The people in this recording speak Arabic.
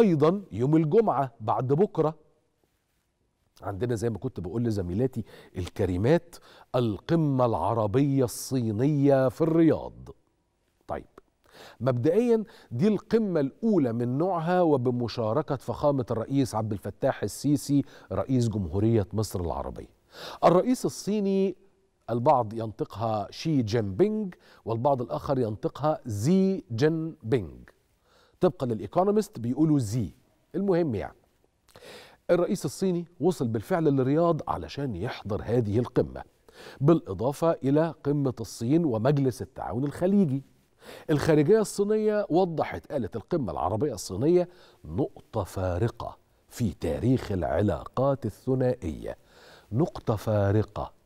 ايضا يوم الجمعه بعد بكره عندنا زي ما كنت بقول لزميلاتي الكريمات القمه العربيه الصينيه في الرياض طيب مبدئيا دي القمة الأولى من نوعها وبمشاركة فخامة الرئيس عبد الفتاح السيسي رئيس جمهورية مصر العربية الرئيس الصيني البعض ينطقها شي جين بينج والبعض الآخر ينطقها زي جين بينج طبقا للإيكونومست بيقولوا زي المهم يعني الرئيس الصيني وصل بالفعل للرياض علشان يحضر هذه القمة بالإضافة إلى قمة الصين ومجلس التعاون الخليجي الخارجية الصينية وضحت قالت القمة العربية الصينية نقطة فارقة في تاريخ العلاقات الثنائية نقطة فارقة